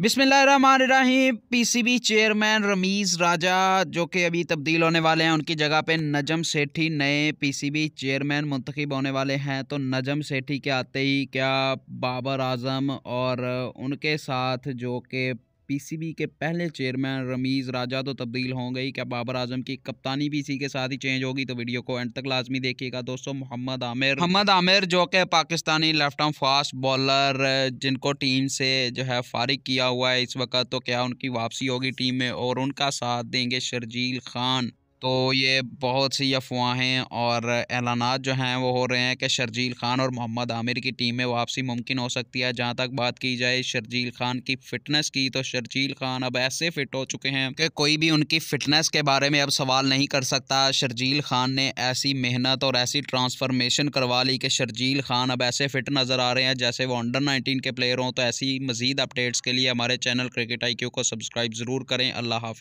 बिस्मिल्लाहिर्रहमानिर्रहीम PCB chairman Ramiz राजा जो कि अभी तब्दील होने वाले हैं उनकी जगह पे नजम सेठी नए पीसीबी चेयरमैन मुंतखब होने वाले हैं तो नजम सेठी के आते ही क्या बाबर आजम और उनके साथ जो कि पीसीबी के पहले चेयरमैन रमीज़ राजा तो तब्दील हो गई क्या बाबर आजम की कप्तानी भी इसी के साथ ही चेंज होगी तो वीडियो को एंड तक लाजमी देखिएगा दोस्तों मोहम्मद आमिर मोहम्मद आमिर जो कि Pakistani left arm fast bowler जिनको टीम से जो है फारिग किया हुआ है इस वक्त तो क्या उनकी वापसी होगी टीम में और उनका साथ देंगे शर्जील खान तो ये बहुत सी अफवाहें और ऐलाना जो हैं वो हो रहे हैं कि शर्जील खान और मोहम्मद आमिर की टीम में वापसी मुमकिन हो सकती है जहाँ तक बात की जाए शर्जील खान की फ़िटनेस की तो शर्जील खान अब ऐसे फ़िट हो चुके हैं कि कोई भी उनकी फ़िटनेस के बारे में अब सवाल नहीं कर सकता शर्जील खान ने ऐसी मेहनत और ऐसी ट्रांसफॉर्मेशन करवा ली कि शर्जील खान अब ऐसे फ़िट नज़र आ रहे हैं जैसे वो अंडर नाइनटीन के प्लेयर हों तो ऐसी मज़ीद अपडेट्स के लिए हमारे चैनल क्रिकेट आई को सब्सक्राइब ज़रूर करें अल्लाह हाफि